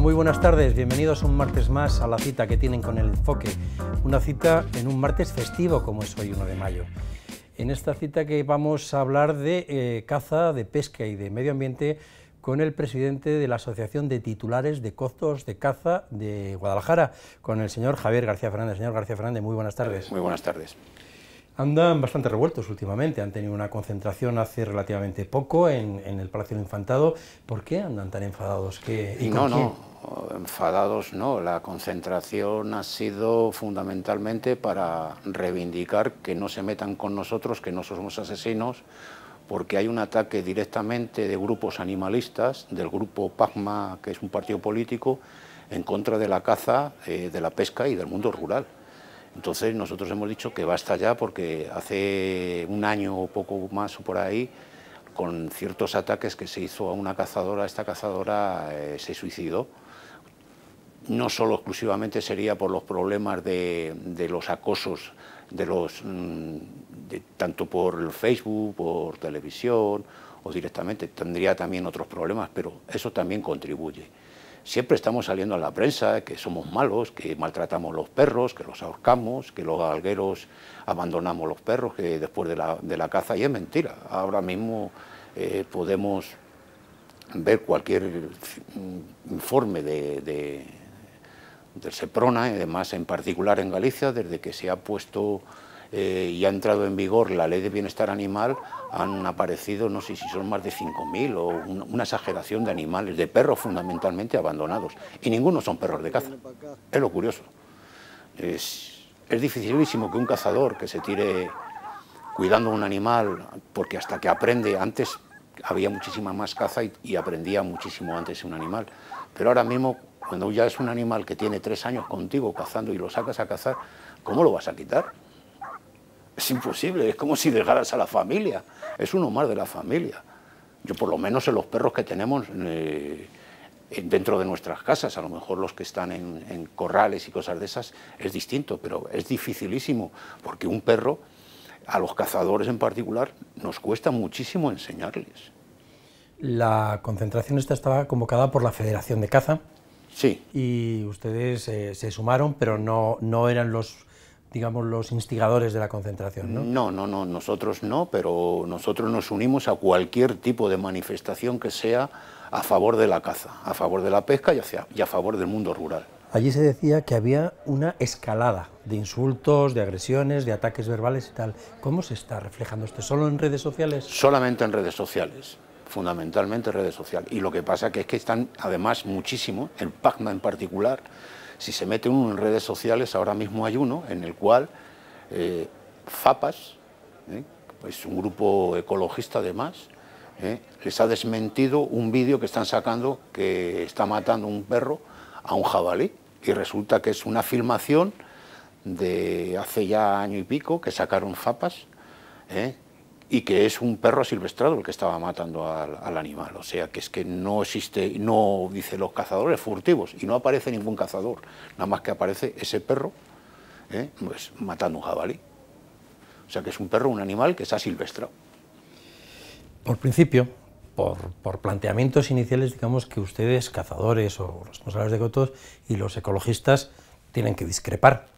muy buenas tardes. Bienvenidos un martes más a la cita que tienen con el enfoque. Una cita en un martes festivo como es hoy 1 de mayo. En esta cita que vamos a hablar de eh, caza, de pesca y de medio ambiente con el presidente de la Asociación de Titulares de Costos de Caza de Guadalajara, con el señor Javier García Fernández. Señor García Fernández, muy buenas tardes. Muy buenas tardes andan bastante revueltos últimamente. Han tenido una concentración hace relativamente poco en, el Palacio del Infantado. ¿Por qué andan tan enfadados? y, no, no, enfadados no. La concentración ha sido fundamentalmente para reivindicar que no se metan con nosotros, que no somos asesinos, porque hay un ataque directamente de grupos animalistas, del grupo Pagma, que es un partido político, en contra de la caza, eh, de la pesca y del mundo rural. Entonces nosotros hemos dicho que basta ya porque hace un año o poco más o por ahí, con ciertos ataques que se hizo a una cazadora, esta cazadora eh, se suicidó. No solo exclusivamente sería por los problemas de, los acosos, de los, mm, tanto por Facebook, por televisión o directamente, tendría también otros problemas, pero eso también contribuye. Siempre estamos saliendo a la prensa que somos malos, que maltratamos los perros, que los ahorcamos, que los algueros abandonamos los perros que después de la, caza, y es mentira. Ahora mismo eh, podemos ver cualquier informe de, del SEPRONA, además en particular en Galicia, desde que se ha puesto eh, y ha entrado en vigor la ley de bienestar animal, han aparecido, no sé si son más de 5.000 o una exageración de animales, de perros fundamentalmente abandonados. Y ninguno son perros de caza. Es lo curioso. Es, dificilísimo que un cazador que se tire cuidando un animal, porque hasta que aprende, antes había muchísima más caza y aprendía muchísimo antes un animal. Pero ahora mismo, cuando ya es un animal que tiene tres años contigo cazando y lo sacas a cazar, ¿cómo lo vas a quitar? Es imposible, es como si dejaras a la familia. Es uno más de la familia. Yo por lo menos en los perros que tenemos eh, dentro de nuestras casas, a lo mejor los que están en, corrales y cosas de esas, es distinto, pero es dificilísimo, porque un perro, a los cazadores en particular, nos cuesta muchísimo enseñarles. La concentración esta estaba convocada por la Federación de Caza. Sí. Y ustedes eh, se sumaron, pero no, no eran los digamos, los instigadores de la concentración, ¿no? No, no, no, nosotros no, pero nosotros nos unimos a cualquier tipo de manifestación que sea a favor de la caza, a favor de la pesca y, y a favor del mundo rural. Allí se decía que había una escalada de insultos, de agresiones, de ataques verbales y tal. ¿Cómo se está reflejando esto? ¿Solo en redes sociales? Solamente en redes sociales, fundamentalmente redes sociales. Y lo que pasa que es que están, además, muchísimo, el PACMA en particular, si se mete uno en redes sociales, ahora mismo hay uno en el cual FAPAS, eh, eh, es un grupo ecologista además, eh, les ha desmentido un vídeo que están sacando que está matando un perro a un jabalí y resulta que es una filmación de hace ya año y pico que sacaron FAPAS y que es un perro silvestrado el que estaba matando al, animal. O sea, que es que no existe, no dice los cazadores furtivos, y no aparece ningún cazador, nada más que aparece ese perro ¿eh? pues, matando un jabalí. O sea, que es un perro, un animal que está silvestrado. Por principio, por, por, planteamientos iniciales, digamos que ustedes, cazadores o responsables de cotos, y los ecologistas tienen que discrepar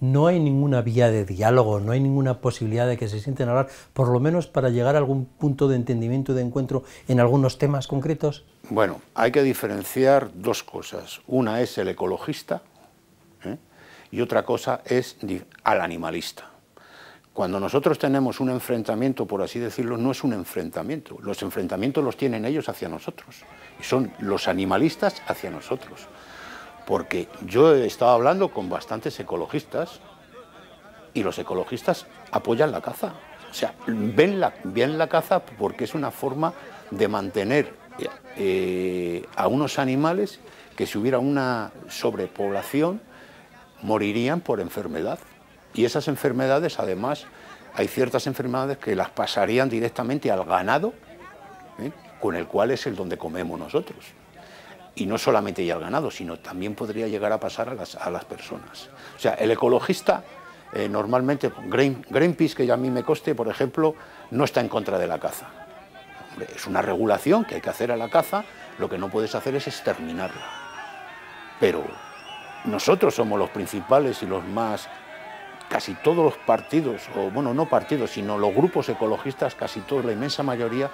no hay ninguna vía de diálogo, no hay ninguna posibilidad de que se sienten a hablar, por lo menos para llegar a algún punto de entendimiento, de encuentro en algunos temas concretos? Bueno, hay que diferenciar dos cosas. Una es el ecologista ¿eh? y otra cosa es al animalista. Cuando nosotros tenemos un enfrentamiento, por así decirlo, no es un enfrentamiento. Los enfrentamientos los tienen ellos hacia nosotros. Y son los animalistas hacia nosotros porque yo he estado hablando con bastantes ecologistas y los ecologistas apoyan la caza. O sea, ven la, la caza porque es una forma de mantener eh, a unos animales que si hubiera una sobrepoblación morirían por enfermedad. Y esas enfermedades, además, hay ciertas enfermedades que las pasarían directamente al ganado, ¿eh? con el cual es el donde comemos nosotros y no solamente ya al ganado, sino también podría llegar a pasar a las, personas. O sea, el ecologista eh, normalmente, Greenpeace, que ya a mí me coste, por ejemplo, no está en contra de la caza. es una regulación que hay que hacer a la caza, lo que no puedes hacer es exterminarla. Pero nosotros somos los principales y los más casi todos los partidos, o bueno, no partidos, sino los grupos ecologistas, casi todos, la inmensa mayoría,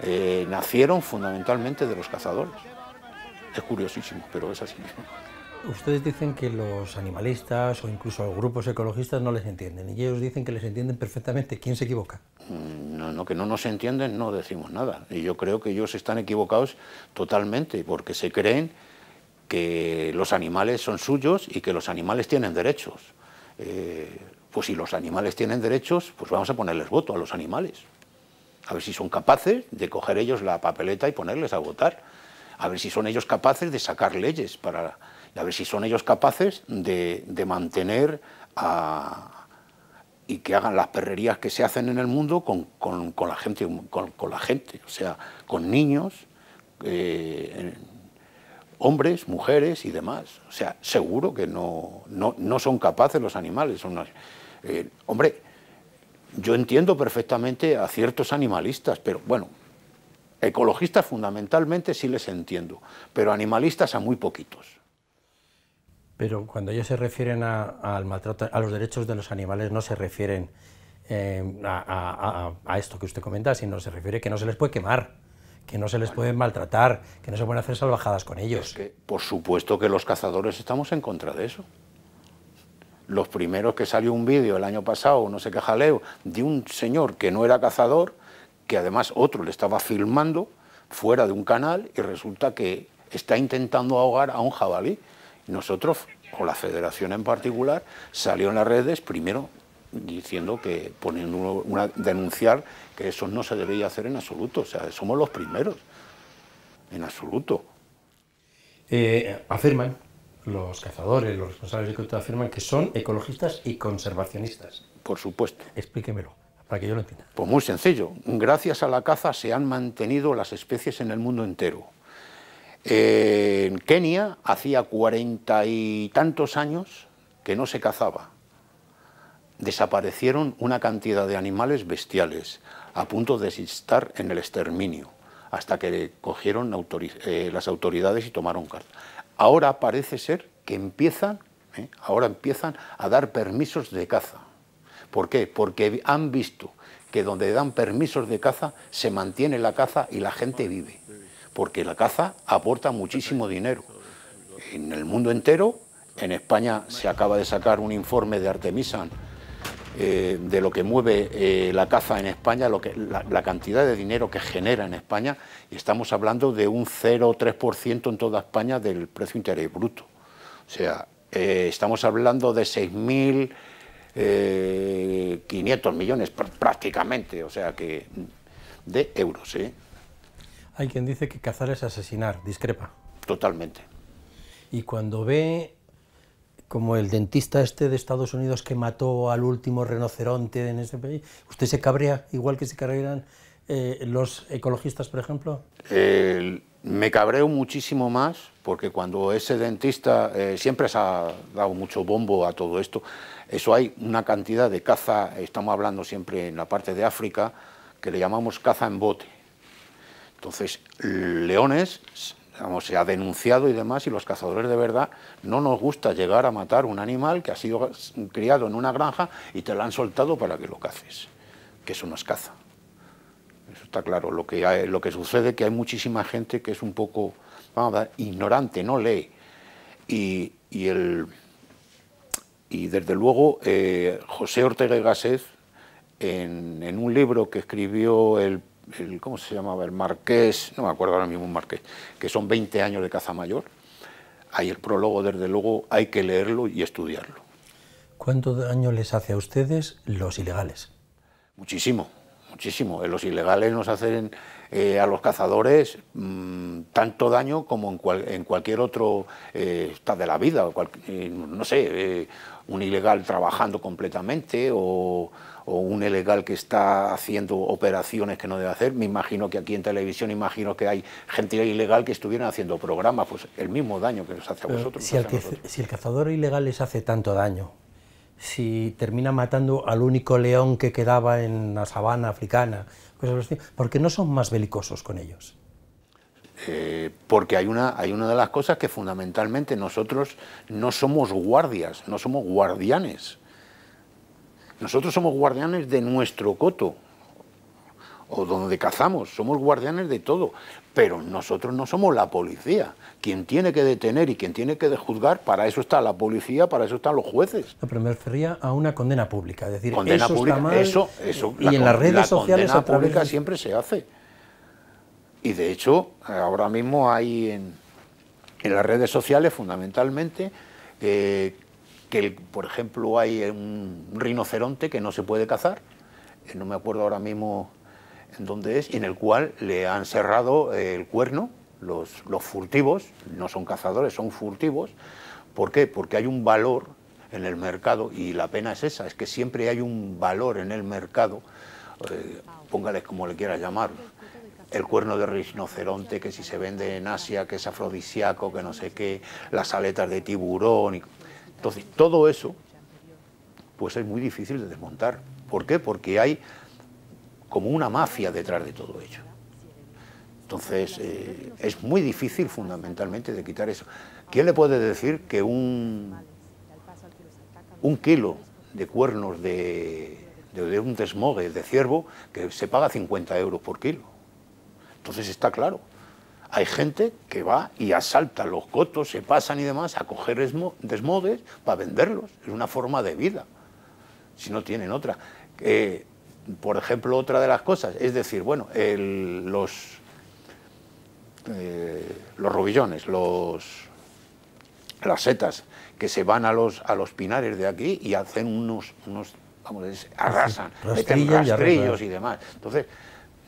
eh, nacieron fundamentalmente de los cazadores. Es curiosísimo, pero es así. Ustedes dicen que los animalistas o incluso los grupos ecologistas no les entienden y ellos dicen que les entienden perfectamente. ¿Quién se equivoca? Mm, no, no, que no nos entienden no decimos nada. Y yo creo que ellos están equivocados totalmente porque se creen que los animales son suyos y que los animales tienen derechos. Eh, pues si los animales tienen derechos, pues vamos a ponerles voto a los animales. A ver si son capaces de coger ellos la papeleta y ponerles a votar a ver si son ellos capaces de sacar leyes para, a ver si son ellos capaces de, mantener a, y que hagan las perrerías que se hacen en el mundo con, la, gente, con, la gente, o sea, con niños, eh, hombres, mujeres y demás. O sea, seguro que no, son capaces los animales. Eh, hombre, yo entiendo perfectamente a ciertos animalistas, pero bueno, Ecologistas fundamentalmente sí les entiendo, pero animalistas a muy poquitos. Pero cuando ellos se refieren a, a los derechos de los animales, no se refieren eh, a, esto que usted comenta, sino se refiere que no se les puede quemar, que no se les puede maltratar, que no se pueden hacer salvajadas con ellos. por supuesto que los cazadores estamos en contra de eso. Los primeros que salió un vídeo el año pasado, no sé qué jaleo, de un señor que no era cazador, que además otro le estaba filmando fuera de un canal y resulta que está intentando ahogar a un jabalí. Nosotros, o la federación en particular, salió en las redes primero diciendo que poniendo una denunciar que eso no se debería hacer en absoluto, o sea, somos los primeros en absoluto. Eh, afirman los cazadores, los responsables de cultura afirman que son ecologistas y conservacionistas. Por supuesto. Explíquemelo. Pues muy sencillo. Gracias a la caza se han mantenido las especies en el mundo entero. Eh, en Kenia hacía cuarenta y tantos años que no se cazaba. Desaparecieron una cantidad de animales bestiales, a punto de estar en el exterminio, hasta que cogieron eh, las autoridades y tomaron caza. Ahora parece ser que empiezan, eh, ahora empiezan a dar permisos de caza. ¿Por qué? Porque han visto que donde dan permisos de caza se mantiene la caza y la gente vive, porque la caza aporta muchísimo dinero. En el mundo entero, en España se acaba de sacar un informe de Artemisan eh, de lo que mueve eh, la caza en España, lo que, la, cantidad de dinero que genera en España, y estamos hablando de un 0,3% en toda España del precio interés bruto. O sea, eh, estamos hablando de 6.000 500 eh, millones prácticamente, o sea que de euros. ¿eh? Hay quien dice que cazar es asesinar, discrepa. Totalmente. Y cuando ve como el dentista este de Estados Unidos que mató al último rinoceronte en ese país, ¿usted se cabrea igual que se cabrean eh, los ecologistas, por ejemplo? me cabreo muchísimo más porque cuando ese dentista eh, siempre se ha dado mucho bombo a todo esto, eso hay una cantidad de caza, estamos hablando siempre en la parte de África, que le llamamos caza en bote. Entonces, leones, se ha denunciado y demás, y los cazadores de verdad no nos gusta llegar a matar un animal que ha sido criado en una granja y te lo han soltado para que lo caces, que eso no es caza. Eso está claro. Lo que, lo que sucede es que hay muchísima gente que es un poco vamos ignorante, no lee. Y, y, y desde luego eh, José Ortega y Gasset, en, un libro que escribió el, ¿cómo se llamaba? El Marqués, no me acuerdo ahora mismo un Marqués, que son 20 años de caza mayor, hay el prólogo desde luego hay que leerlo y estudiarlo. ¿Cuánto daño les hace a ustedes los ilegales? Muchísimo, muchísimo. Eh, los ilegales nos hacen eh, a los cazadores mm, tanto daño como en, cualquier otro eh, estado de la vida, no sé, un ilegal trabajando completamente o, un ilegal que está haciendo operaciones que no debe hacer. Me imagino que aquí en televisión, imagino que hay gente ilegal que estuviera haciendo programas, pues el mismo daño que nos hace a vosotros. si el cazador ilegal les hace tanto daño, si termina matando al único león que quedaba en la sabana africana, ¿por qué no son más belicosos con ellos. Eh, porque hay una, hay una de las cosas que fundamentalmente nosotros no somos guardias, no somos guardianes. Nosotros somos guardianes de nuestro coto, o donde cazamos, somos guardianes de todo, pero nosotros no somos la policía. Quien tiene que detener y quien tiene que juzgar, para eso está la policía, para eso están los jueces. La primera refería a una condena pública, es decir, eso eso, y en las redes la sociales condena pública siempre se hace. Y de hecho, ahora mismo hay en, las redes sociales fundamentalmente eh, que, por ejemplo, hay un rinoceronte que no se puede cazar, eh, no me acuerdo ahora mismo en donde es, en el cual le han cerrado eh, el cuerno los, los furtivos, no son cazadores, son furtivos. ¿Por qué? Porque hay un valor en el mercado, y la pena es esa, es que siempre hay un valor en el mercado, eh, póngales como le quieras llamar, el cuerno de rinoceronte, que si se vende en Asia, que es afrodisíaco, que no sé qué, las aletas de tiburón. Y... Entonces, todo eso, pues es muy difícil de desmontar. ¿Por qué? Porque hay como una mafia detrás de todo ello. Entonces, eh, es muy difícil fundamentalmente de quitar eso. ¿Quién le puede decir que un, un kilo de cuernos de, de, un desmogue de ciervo que se paga 50 euros por kilo? Entonces está claro, hay gente que va y asalta los cotos, se pasan y demás a coger desmogues para venderlos. Es una forma de vida, si no tienen otra. Eh, por ejemplo, otra de las cosas, es decir, bueno, los, eh, los rubillones, los, las setas que se van a los, a los pinares de aquí y hacen unos, unos vamos, decir, arrasan, meten rastrillos y, demás. Entonces,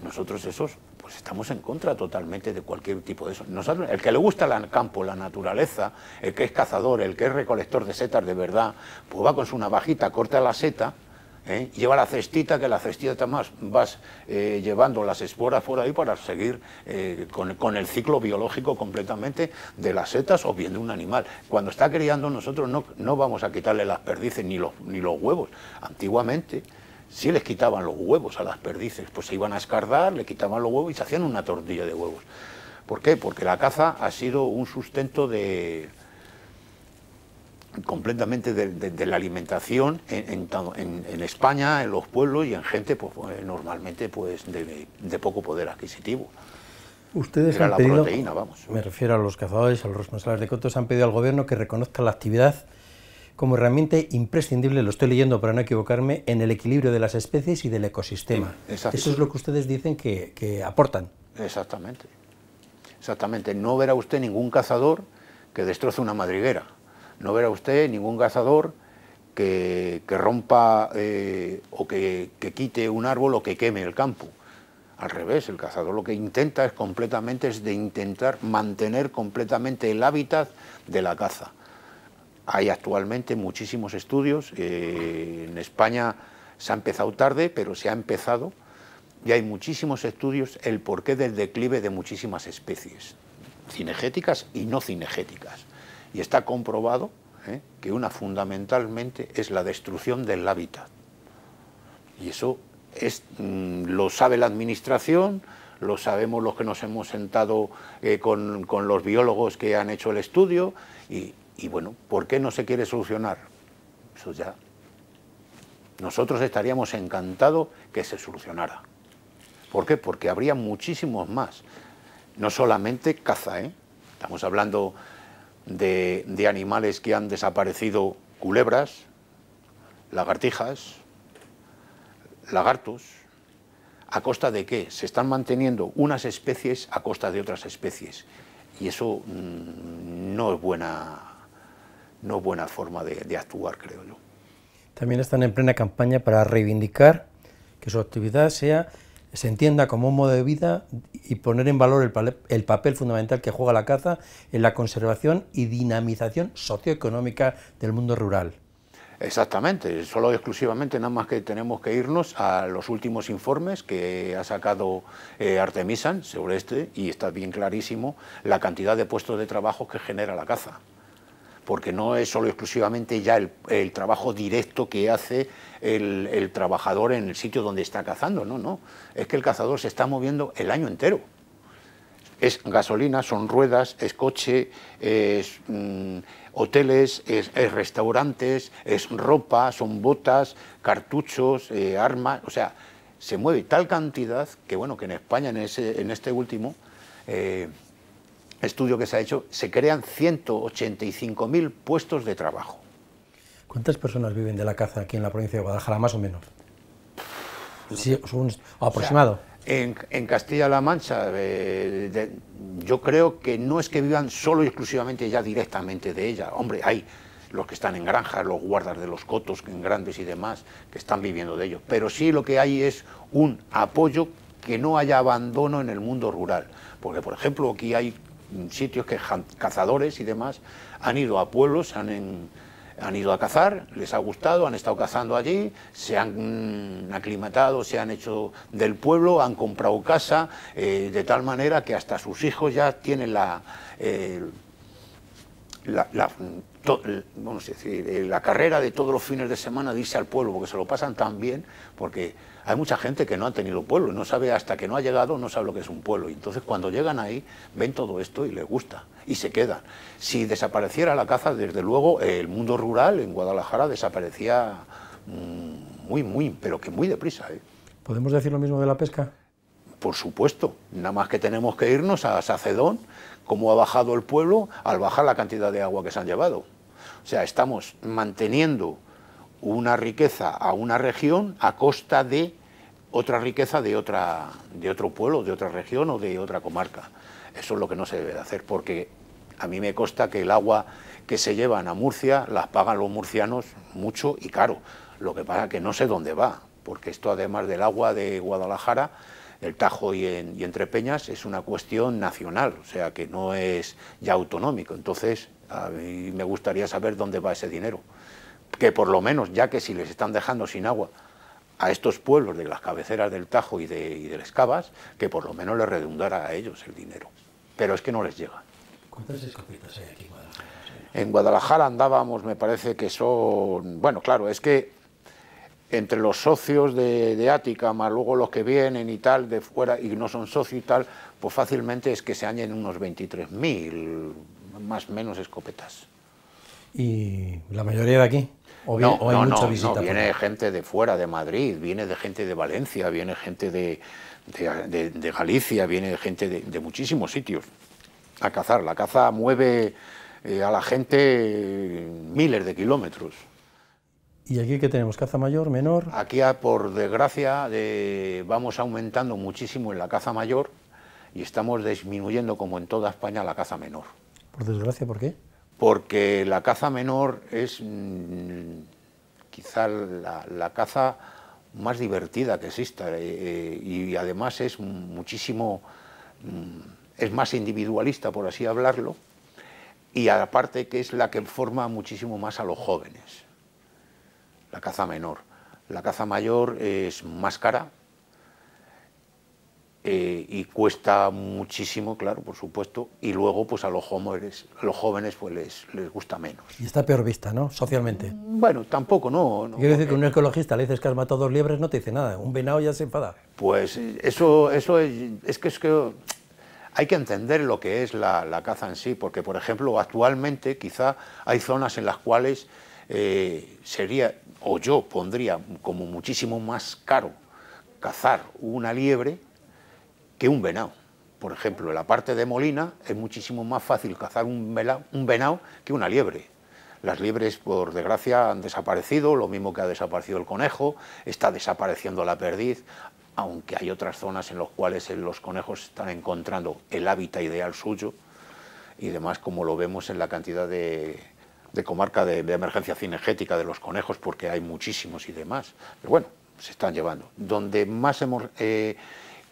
nosotros esos pues estamos en contra totalmente de cualquier tipo de eso. el que le gusta el campo, la naturaleza, el que es cazador, el que es recolector de setas de verdad, pues va con su navajita, corta la seta ¿eh? lleva la cestita, que la cestita más vas eh, llevando las esporas por ahí para seguir eh, con, el ciclo biológico completamente de las setas o bien de un animal. Cuando está criando nosotros no, no vamos a quitarle las perdices ni los, ni los huevos. Antiguamente sí les quitaban los huevos a las perdices, pues se iban a escardar, le quitaban los huevos y se hacían una tortilla de huevos. ¿Por qué? Porque la caza ha sido un sustento de, completamente de, la alimentación en, España, en los pueblos y en gente pues, pues normalmente pues de, poco poder adquisitivo. Ustedes han pedido, vamos. Me refiero a los cazadores, a los responsables de cotos, han pedido al gobierno que reconozca la actividad como realmente imprescindible, lo estoy leyendo para no equivocarme, en el equilibrio de las especies y del ecosistema. Eso es lo que ustedes dicen que, que aportan. Exactamente. Exactamente. No verá usted ningún cazador que destroce una madriguera no verá usted ningún cazador que, rompa eh, o que, quite un árbol o que queme el campo. Al revés, el cazador lo que intenta es completamente, es de intentar mantener completamente el hábitat de la caza. Hay actualmente muchísimos estudios, eh, en España se ha empezado tarde, pero se ha empezado, y hay muchísimos estudios el porqué del declive de muchísimas especies, cinegéticas y no cinegéticas y está comprobado ¿eh? que una fundamentalmente es la destrucción del hábitat. Y eso es, mm, lo sabe la Administración, lo sabemos los que nos hemos sentado eh, con, los biólogos que han hecho el estudio, y, y bueno, ¿por qué no se quiere solucionar? Eso ya. Nosotros estaríamos encantados que se solucionara. ¿Por qué? Porque habría muchísimos más. No solamente caza, ¿eh? estamos hablando de, animales que han desaparecido, culebras, lagartijas, lagartos. ¿A costa de qué? Se están manteniendo unas especies a costa de otras especies. Y eso mm, no es buena no buena forma de, actuar, creo yo. También están en plena campaña para reivindicar que su actividad sea se entienda como un modo de vida y poner en valor el, papel fundamental que juega la caza en la conservación y dinamización socioeconómica del mundo rural. Exactamente, solo y exclusivamente nada más que tenemos que irnos a los últimos informes que ha sacado eh, Artemisan sobre este y está bien clarísimo la cantidad de puestos de trabajo que genera la caza porque no es solo exclusivamente ya el, trabajo directo que hace el, trabajador en el sitio donde está cazando, no, no, es que el cazador se está moviendo el año entero. Es gasolina, son ruedas, es coche, es mm, hoteles, es, restaurantes, es ropa, son botas, cartuchos, eh, armas, o sea, se mueve tal cantidad que bueno que en España en, ese, en este último eh, estudio que se ha hecho, se crean 185.000 puestos de trabajo. ¿Cuántas personas viven de la caza aquí en la provincia de Guadalajara, más o menos? Sí, aproximado. en, Castilla-La Mancha, eh, yo creo que no es que vivan solo y exclusivamente ya directamente de ella. Hombre, hay los que están en granjas, los guardas de los cotos en grandes y demás, que están viviendo de ellos. Pero sí lo que hay es un apoyo que no haya abandono en el mundo rural. Porque, por ejemplo, aquí hay sitios que cazadores y demás han ido a pueblos, han, han ido a cazar, les ha gustado, han estado cazando allí, se han aclimatado, se han hecho del pueblo, han comprado casa, eh, de tal manera que hasta sus hijos ya tienen la... Eh, la, la, vamos decir, eh, la carrera de todos los fines de semana dice al pueblo, porque se lo pasan tan bien, porque hay mucha gente que no ha tenido pueblo y no sabe, hasta que no ha llegado, no sabe lo que es un pueblo. Y entonces cuando llegan ahí, ven todo esto y les gusta y se quedan. Si desapareciera la caza, desde luego, el mundo rural en Guadalajara desaparecía mm, muy, muy, pero que muy deprisa. ¿eh? ¿Podemos decir lo mismo de la pesca? Por supuesto, nada más que tenemos que irnos a Sacedón, como ha bajado el pueblo al bajar la cantidad de agua que se han llevado. O sea, estamos manteniendo una riqueza a una región a costa de otra riqueza de, otra, de otro pueblo, de otra región o de otra comarca. Eso es lo que no se debe hacer, porque a mí me consta que el agua que se llevan a Murcia las pagan los murcianos mucho y caro. Lo que pasa que no sé dónde va, porque esto además del agua de Guadalajara, el Tajo y, y entre Peñas, es una cuestión nacional, o sea que no es ya autonómico. Entonces, a mí me gustaría saber dónde va ese dinero que por lo menos, ya que si les están dejando sin agua a estos pueblos de las cabeceras del Tajo y de, las Cabas, que por lo menos les redundara a ellos el dinero. Pero es que no les llega. ¿Cuántas escopetas hay aquí en Guadalajara? En Guadalajara andábamos, me parece que son... Bueno, claro, es que entre los socios de, de, Ática, más luego los que vienen y tal, de fuera, y no son socios y tal, pues fácilmente es que se añaden unos 23.000, más o menos, escopetas. ¿Y la mayoría de aquí? no, no, no, viene gente de fuera, de Madrid, viene gente de Valencia, viene gente de, Galicia, viene gente de, muchísimos sitios a cazar. La caza mueve eh, a la gente eh, miles de kilómetros. ¿Y aquí qué tenemos? ¿Caza mayor, menor? Aquí, ah, por desgracia, vamos aumentando muchísimo en la caza mayor y estamos disminuyendo, como en toda España, la caza menor. ¿Por desgracia, por qué? porque la caza menor es mm, quizá la, caza más divertida que exista eh, eh, y además es muchísimo, mm, es más individualista, por así hablarlo, y aparte que es la que forma muchísimo más a los jóvenes, la caza menor. La caza mayor es más cara, eh, y cuesta muchísimo, claro, por supuesto, y luego pues a los jóvenes, a los jóvenes pues les, gusta menos. Y está peor vista, ¿no? Socialmente. Mm, bueno, tampoco, no. Quiero decir que un ecologista le dices que has matado dos liebres, no te dice nada, un venado ya se enfada. Pues eso, eso es, es que es que hay que entender lo que es la, caza en sí, porque por ejemplo actualmente quizá hay zonas en las cuales eh, sería, o yo pondría como muchísimo más caro cazar una liebre que un venado. Por ejemplo, en la parte de Molina es muchísimo más fácil cazar un, venado que una liebre. Las liebres, por desgracia, han desaparecido, lo mismo que ha desaparecido el conejo, está desapareciendo la perdiz, aunque hay otras zonas en las cuales los conejos están encontrando el hábitat ideal suyo y demás, como lo vemos en la cantidad de, comarca de, emergencia cinegética de los conejos, porque hay muchísimos y demás. Pero bueno, se están llevando. Donde más hemos... Eh,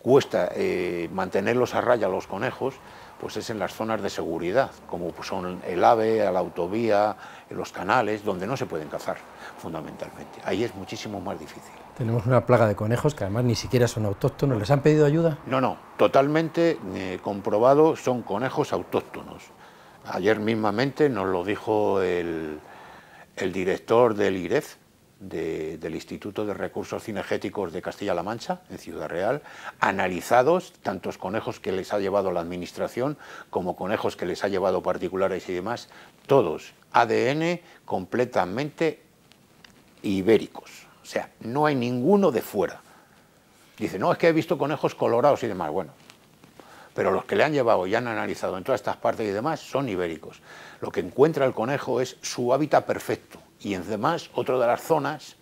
cuesta eh, mantenerlos a raya los conejos, pues es en las zonas de seguridad, como pues son el AVE, la autovía, los canales, donde no se pueden cazar fundamentalmente. Ahí es muchísimo más difícil. Tenemos una plaga de conejos que además ni siquiera son autóctonos. ¿Les han pedido ayuda? No, no, totalmente eh, comprobado, son conejos autóctonos. Ayer mismamente nos lo dijo el, el director del IREF, del Instituto de Recursos Cinegéticos de Castilla-La Mancha, en Ciudad Real, analizados tantos conejos que les ha llevado la Administración como conejos que les ha llevado particulares y demás, todos ADN completamente ibéricos. O sea, no hay ninguno de fuera. Dice, no, es que he visto conejos colorados y demás. Bueno, pero los que le han llevado y han analizado en todas estas partes y demás son ibéricos. Lo que encuentra el conejo es su hábitat perfecto, y además, otra de las zonas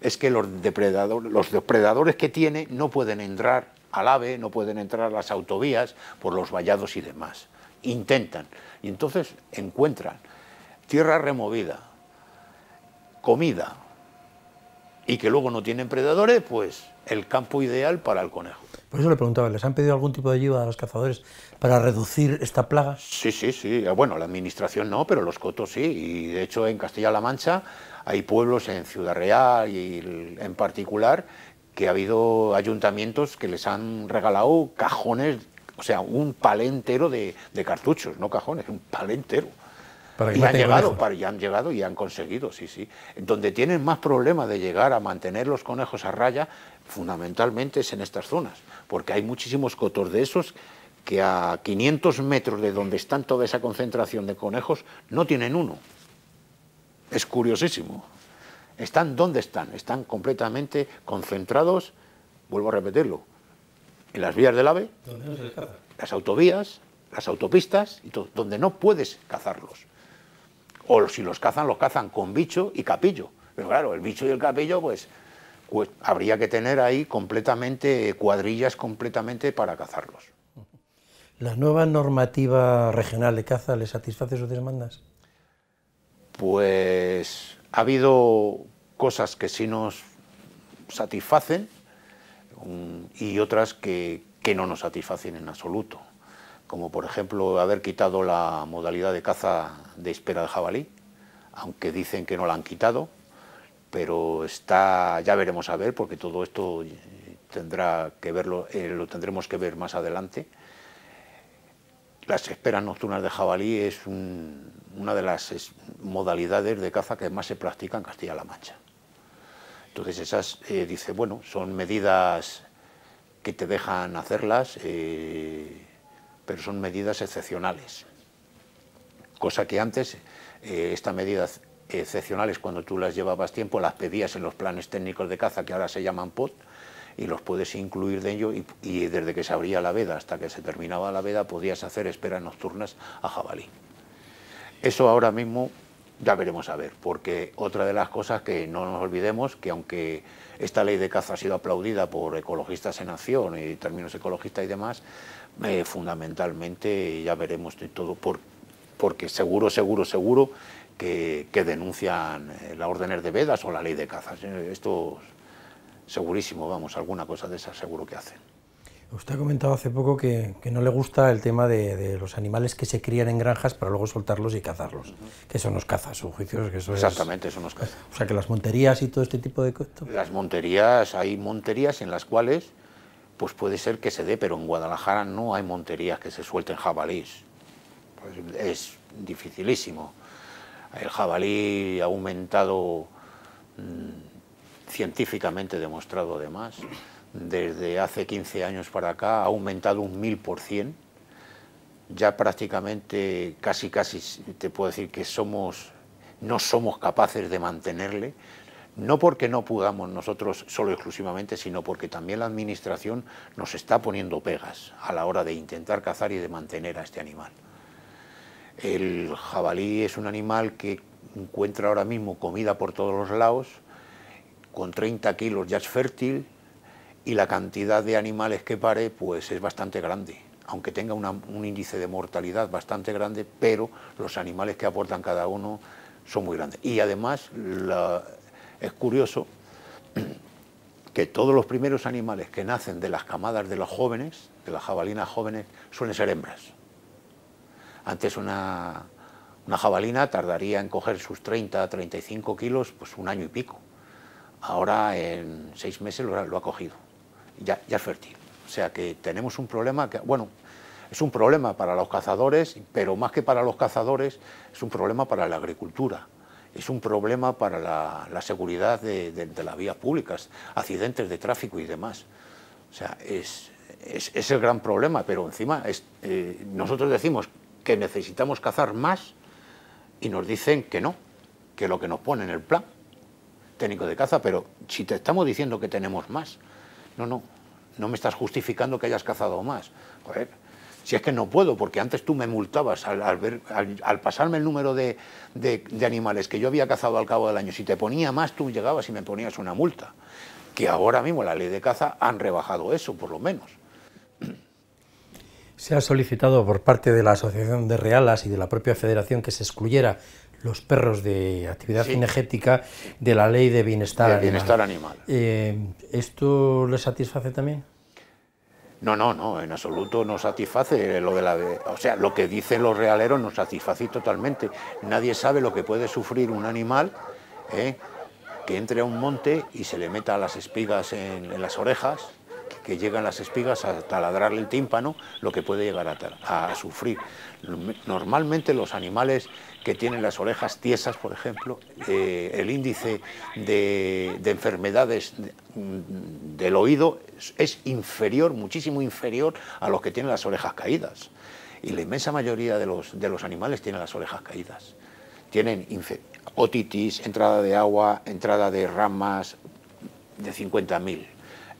es que los depredadores, los depredadores que tiene no pueden entrar al AVE, no pueden entrar a las autovías por los vallados y demás. Intentan. Y entonces encuentran tierra removida, comida, y que luego no tienen predadores, pues el campo ideal para el conejo. Por eso le preguntaba, ¿les han pedido algún tipo de ayuda a los cazadores para reducir esta plaga? Sí, sí, sí. Eh, bueno, la administración no, pero los cotos sí. Y de hecho en Castilla-La Mancha hay pueblos, en Ciudad Real y en particular, que ha habido ayuntamientos que les han regalado cajones, o sea, un palentero de, de cartuchos, no cajones, un palentero. Para y han llegado, y han llegado y han conseguido, sí, sí. Donde tienen más problemas de llegar a mantener los conejos a raya fundamentalmente es en estas zonas, porque hay muchísimos cotos de esos que a 500 metros de donde están... toda esa concentración de conejos no tienen uno. Es curiosísimo. Están donde están, están completamente concentrados, vuelvo a repetirlo, en las vías del ave, las autovías, las autopistas, y todo, donde no puedes cazarlos. O si los cazan, los cazan con bicho y capillo. Pero claro, el bicho y el capillo, pues pues habría que tener ahí completamente cuadrillas completamente para cazarlos. ¿La nueva normativa regional de caza le satisface sus demandas? Pues ha habido cosas que sí nos satisfacen mm, y otras que, que no nos satisfacen en absoluto, como por ejemplo haber quitado la modalidad de caza de espera del jabalí, aunque dicen que no la han quitado, pero está, ya veremos a ver, porque todo esto eh, tendrá que verlo, eh, lo tendremos que ver más adelante. Las esperas nocturnas de jabalí es una de las modalidades de caza que más se practica en Castilla-La Mancha. Entonces esas, eh, dice, bueno, son medidas que te dejan hacerlas, pero son medidas excepcionales. Cosa que antes, esta medida excepcionales cuando tú las llevabas tiempo, las pedías en los planes técnicos de caza, que ahora se llaman POT, y los puedes incluir de ello, y, desde que se abría la veda hasta que se terminaba la veda podías hacer esperas nocturnas a jabalí. Eso ahora mismo ya veremos a ver, porque otra de las cosas que no nos olvidemos, que aunque esta ley de caza ha sido aplaudida por ecologistas en acción y términos ecologistas y demás, eh, fundamentalmente ya veremos todo, por, porque seguro, seguro, seguro que, denuncian eh, las órdenes de vedas o la ley de cazas. Eh, esto segurísimo, vamos, alguna cosa de esas seguro que hacen. Usted ha comentado hace poco que, que no le gusta el tema de, los animales que se crían en granjas para luego soltarlos y cazarlos, que son los cazas, su juicio que eso Exactamente, son los cazas. O sea, que las monterías y todo este tipo de cosas... Las monterías, hay monterías en las cuales pues puede ser que se dé, pero en Guadalajara no hay monterías que se suelten jabalís. Pues es dificilísimo el jabalí ha aumentado mm, científicamente demostrado además, desde hace 15 años para acá ha aumentado un mil por cien, ya prácticamente casi casi te puedo decir que somos no somos capaces de mantenerle, no porque no podamos nosotros solo exclusivamente, sino porque también la Administración nos está poniendo pegas a la hora de intentar cazar y de mantener a este animal. El jabalí es un animal que encuentra ahora mismo comida por todos los lados, con 30 kilos ya es fértil y la cantidad de animales que pare pues es bastante grande, aunque tenga un índice de mortalidad bastante grande, pero los animales que aportan cada uno son muy grandes. Y además es curioso que todos los primeros animales que nacen de las camadas de los jóvenes, de las jabalinas jóvenes, suelen ser hembras. Antes una, jabalina tardaría en coger sus 30, 35 kilos, pues un año y pico. Ahora en seis meses lo, ha cogido, ya, ya es fértil. O sea que tenemos un problema que, bueno, es un problema para los cazadores, pero más que para los cazadores, es un problema para la agricultura, es un problema para la, seguridad de, las vías públicas, accidentes de tráfico y demás. O sea, es, el gran problema, pero encima es, eh, nosotros decimos que necesitamos cazar más y nos dicen que no, que lo que nos pone en el plan técnico de caza, pero si te estamos diciendo que tenemos más, no, no, no me estás justificando que hayas cazado más. Joder, si es que no puedo, porque antes tú me multabas al, pasarme el número de, de animales que yo había cazado al cabo del año, si te ponía más tú llegabas y me ponías una multa, que ahora mismo la ley de caza han rebajado eso, por lo menos. Se ha solicitado por parte de la Asociación de Realas y de la propia Federación que se excluyera los perros de actividad energética de la ley de bienestar, animal. Eh, ¿Esto le satisface también? No, no, no, en absoluto no satisface lo de la... O sea, lo que dicen los realeros nos satisface totalmente. Nadie sabe lo que puede sufrir un animal eh, que entre a un monte y se le meta las espigas en las orejas, que llegan las espigas a taladrarle el tímpano, lo que puede llegar a, sufrir. Normalmente los animales que tienen las orejas tiesas, por ejemplo, eh, el índice de, enfermedades del oído es, inferior, muchísimo inferior a los que tienen las orejas caídas. Y la inmensa mayoría de los, de los animales tienen las orejas caídas. Tienen otitis, entrada de agua, entrada de ramas, de 50.000.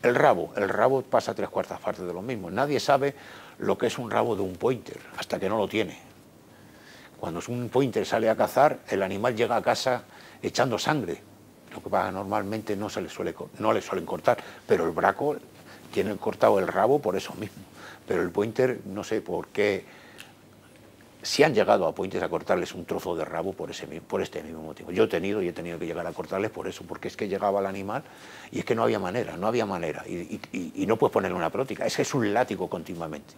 El rabo, el rabo pasa tres cuartas partes de lo mismo. Nadie sabe lo que es un rabo de un pointer hasta que no lo tiene. Cuando un pointer sale a cazar, el animal llega a casa echando sangre. Lo que pasa normalmente no, le suele, no le suelen cortar, pero el braco tiene cortado el rabo por eso mismo. Pero el pointer, no sé por qué si han llegado a puentes a cortarles un trozo de rabo por, por este mismo motivo. Yo he tenido y he tenido que llegar a cortarles por eso, porque es que llegaba el animal y es que no había manera, no había manera. Y, no puedes ponerle una prótica, es que es un látigo continuamente.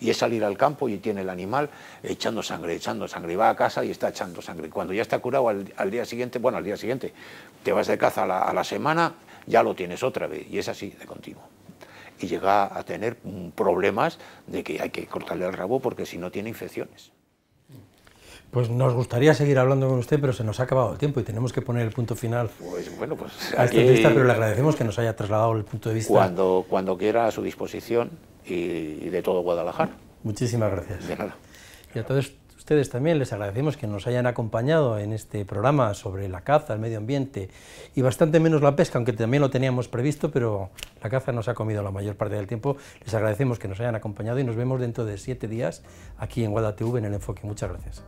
Y es salir al campo y tiene el animal echando sangre, echando sangre, y va a casa y está echando sangre. Cuando ya está curado al, día siguiente, bueno, al día siguiente, te vas de caza a la, a la semana, ya lo tienes otra vez. Y es así, de continuo y llega a tener problemas de que hay que cortarle el rabo porque si no tiene infecciones. Pues nos gustaría seguir hablando con usted, pero se nos ha acabado el tiempo y tenemos que poner el punto final pues, bueno, pues, a esta entrevista, pero le agradecemos que nos haya trasladado el punto de vista. Cuando, cuando quiera, a su disposición y, de todo Guadalajara. Muchísimas gracias. De nada. Y a ustedes también les agradecemos que nos hayan acompañado en este programa sobre la caza, el medio ambiente y bastante menos la pesca, aunque también lo teníamos previsto, pero la caza nos ha comido la mayor parte del tiempo. Les agradecemos que nos hayan acompañado y nos vemos dentro de siete días aquí en Guada en El Enfoque. Muchas gracias.